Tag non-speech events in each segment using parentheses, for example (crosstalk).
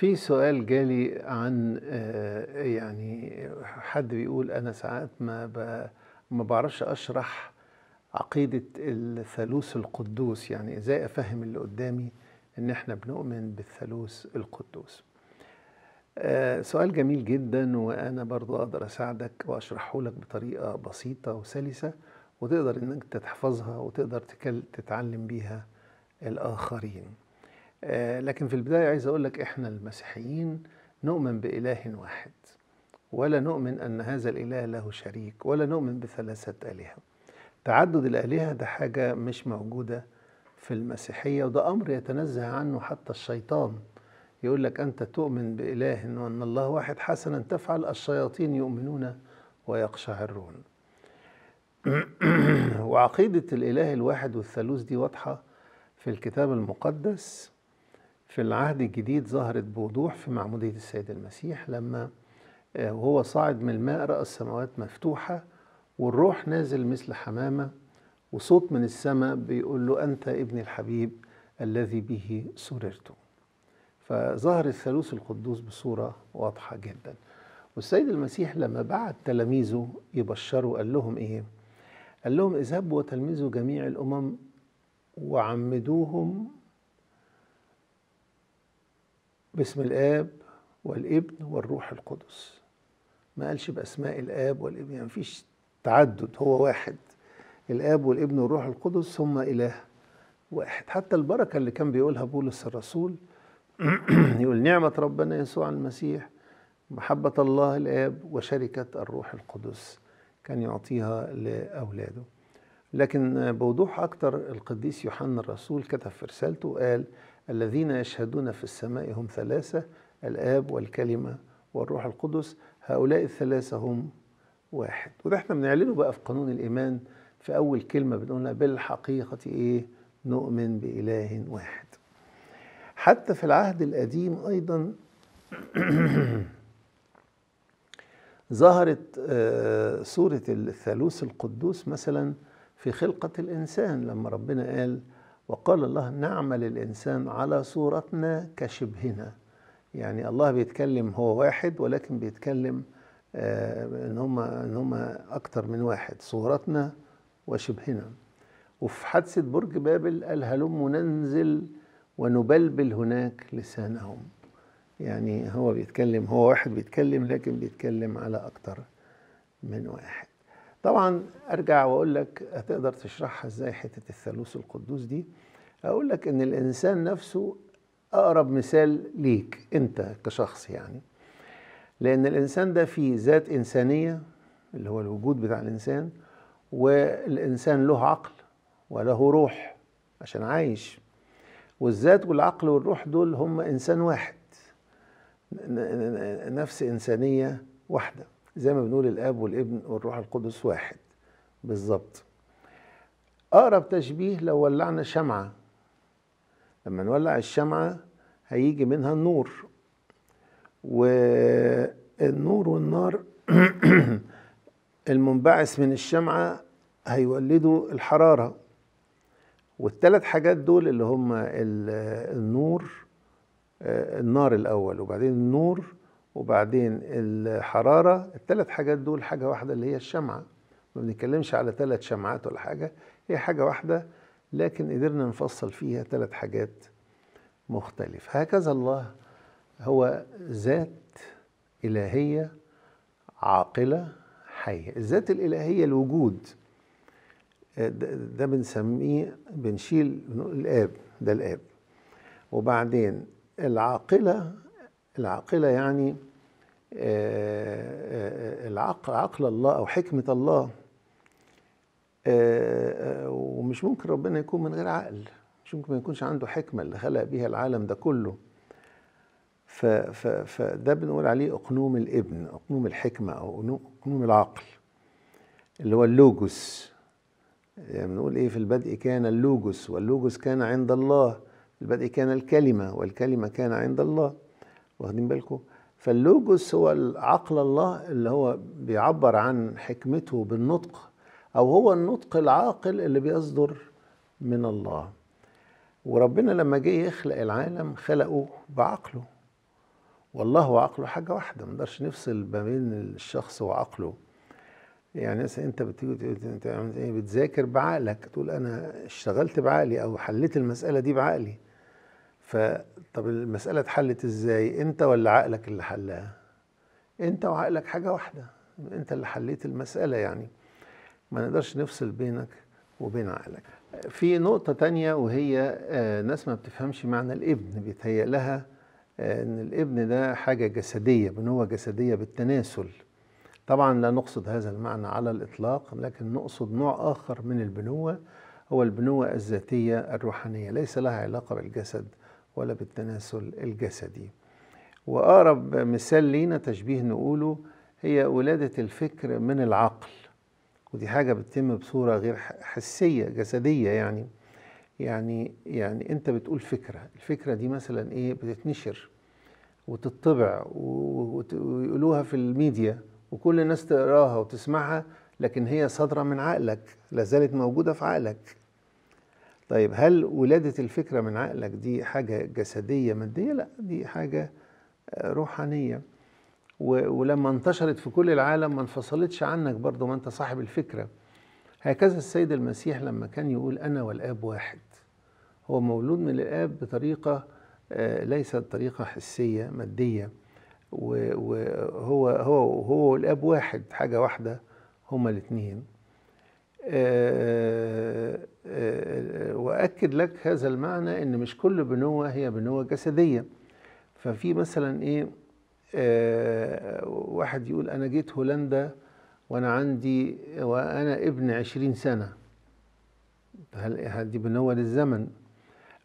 في سؤال جالي عن آه، يعني حد بيقول انا ساعات ما ب... ما بعرفش اشرح عقيده الثالوث القدوس يعني ازاي افهم اللي قدامي ان احنا بنؤمن بالثالوث القدوس آه، سؤال جميل جدا وانا برضو اقدر اساعدك واشرحه لك بطريقه بسيطه وسلسه وتقدر انك تتحفظها وتقدر تتعلم بيها الاخرين آه، لكن في البداية عايز أقول لك إحنا المسيحيين نؤمن بإله واحد ولا نؤمن أن هذا الإله له شريك ولا نؤمن بثلاثة آلهة تعدد الآلهة ده حاجة مش موجودة في المسيحية وده أمر يتنزه عنه حتى الشيطان يقول لك أنت تؤمن بإله وأن الله واحد حسنا تفعل الشياطين يؤمنون ويقشعرون (clears throat) وعقيدة الإله الواحد والثالوث دي واضحة في الكتاب المقدس في العهد الجديد ظهرت بوضوح في معمودية السيد المسيح لما آه، وهو صاعد من الماء رأى السماوات مفتوحة والروح نازل مثل حمامة وصوت من السماء بيقول له أنت ابني الحبيب الذي به سررت فظهر الثالوث القدوس بصورة واضحة جدا والسيد المسيح لما بعت تلاميذه يبشروا قال لهم إيه؟ قال لهم اذهبوا وتلمذوا جميع الأمم وعمدوهم باسم الاب والابن والروح القدس ما قالش باسماء الاب والابن يعني فيش تعدد هو واحد الاب والابن والروح القدس هم اله واحد حتى البركه اللي كان بيقولها بولس الرسول (clears throat) يقول نعمه ربنا يسوع المسيح محبه الله الاب وشركه الروح القدس كان يعطيها لاولاده لكن بوضوح اكتر القديس يوحنا الرسول كتب في رسالته وقال الذين يشهدون في السماء هم ثلاثة الآب والكلمة والروح القدس هؤلاء الثلاثة هم واحد وده احنا بنعلنه بقى في قانون الإيمان في أول كلمة بنقولها بالحقيقة إيه نؤمن بإله واحد حتى في العهد القديم أيضا (clears throat) ظهرت آه، سورة الثالوث القدوس مثلا في خلقة الإنسان لما ربنا قال وقال الله نعمل الإنسان على صورتنا كشبهنا يعني الله بيتكلم هو واحد ولكن بيتكلم آه، ان هم ان هم اكتر من واحد صورتنا وشبهنا وفي حادثه برج بابل قال هلم ننزل ونبلبل هناك لسانهم يعني هو بيتكلم هو واحد بيتكلم لكن بيتكلم على اكتر من واحد طبعا ارجع واقول لك هتقدر تشرحها ازاي حته الثالوث القدوس دي اقول لك ان الانسان نفسه اقرب مثال ليك انت كشخص يعني لان الانسان ده فيه ذات انسانيه اللي هو الوجود بتاع الانسان والانسان له عقل وله روح عشان عايش والذات والعقل والروح دول هم انسان واحد نفس انسانيه واحده زي ما بنقول الاب والابن والروح القدس واحد بالظبط اقرب تشبيه لو ولعنا شمعه لما نولع الشمعه هيجي منها النور والنور والنار (clears throat) المنبعث من الشمعه هيولدوا الحراره والثلاث حاجات دول اللي هم النور آه، النار الاول وبعدين النور وبعدين الحرارة الثلاث حاجات دول حاجة واحدة اللي هي الشمعة ما بنتكلمش على ثلاث شمعات ولا حاجة هي حاجة واحدة لكن قدرنا نفصل فيها ثلاث حاجات مختلفة هكذا الله هو ذات إلهية عاقلة حية الذات الإلهية الوجود آه، ده بنسميه بنشيل الآب ده الآب وبعدين العاقلة العاقلة يعني آه، آه، آه، العقل عقل الله او حكمه الله ومش ممكن ربنا يكون من غير عقل مش ممكن ما يكونش عنده حكمه اللي خلق بيها العالم ده كله فده بنقول عليه اقنوم الابن اقنوم الحكمه او اقنوم العقل اللي هو اللوجوس يعني بنقول ايه في البدء كان اللوجوس واللوجوس كان عند الله في البدء كان الكلمه والكلمه كان عند الله واخدين بالكم فاللوجوس هو عقل الله اللي هو بيعبر عن حكمته بالنطق أو هو النطق العاقل اللي بيصدر من الله وربنا لما جه يخلق العالم خلقه بعقله والله وعقله حاجة واحدة ما نقدرش نفصل ما بين الشخص وعقله يعني مثلا انت بتيجي بتذاكر بعقلك تقول انا اشتغلت بعقلي او حليت المسألة دي بعقلي فطب المسألة اتحلت ازاي انت ولا عقلك اللي حلها انت وعقلك حاجة واحدة انت اللي حليت المسألة يعني ما نقدرش نفصل بينك وبين عقلك في نقطة تانية وهي آه، ناس ما بتفهمش معنى الابن بيتهيأ لها آه، ان الابن ده حاجة جسدية بنوة جسدية بالتناسل طبعا لا نقصد هذا المعنى على الإطلاق لكن نقصد نوع آخر من البنوة هو البنوة الذاتية الروحانية ليس لها علاقة بالجسد ولا بالتناسل الجسدي وأقرب مثال لينا تشبيه نقوله هي ولادة الفكر من العقل ودي حاجة بتتم بصورة غير حسية جسدية يعني يعني يعني أنت بتقول فكرة الفكرة دي مثلا إيه بتتنشر وتطبع ويقولوها في الميديا وكل الناس تقراها وتسمعها لكن هي صادرة من عقلك لازالت موجودة في عقلك طيب هل ولادة الفكرة من عقلك دي حاجة جسدية مادية؟ لا دي حاجة آه، روحانية ولما انتشرت في كل العالم ما انفصلتش عنك برضو ما انت صاحب الفكرة هكذا السيد المسيح لما كان يقول أنا والآب واحد هو مولود من الآب بطريقة آه، ليست طريقة حسية مادية وهو هو هو الآب واحد حاجة واحدة هما الاثنين آه، آه، آه، وأكد لك هذا المعنى أن مش كل بنوة هي بنوة جسدية ففي مثلا إيه واحد يقول أنا جيت هولندا وأنا عندي وأنا ابن عشرين سنة هل دي بنوة للزمن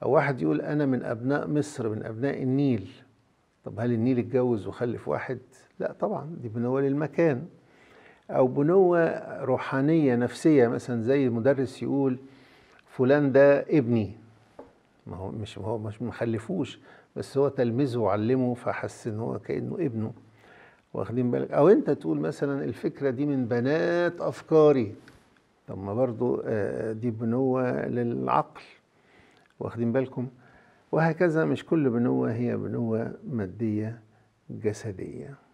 أو واحد يقول أنا من أبناء مصر من أبناء النيل طب هل النيل اتجوز وخلف واحد؟ لا طبعا دي بنوة للمكان أو بنوة روحانية نفسية مثلا زي مدرس يقول فلان ده ابني ما هو مش هو مش مخلفوش بس هو تلميذه وعلمه فحس ان هو كانه ابنه واخدين بالك او انت تقول مثلا الفكره دي من بنات افكاري طب ما برضو آه، دي بنوه للعقل واخدين بالكم وهكذا مش كل بنوه هي بنوه ماديه جسديه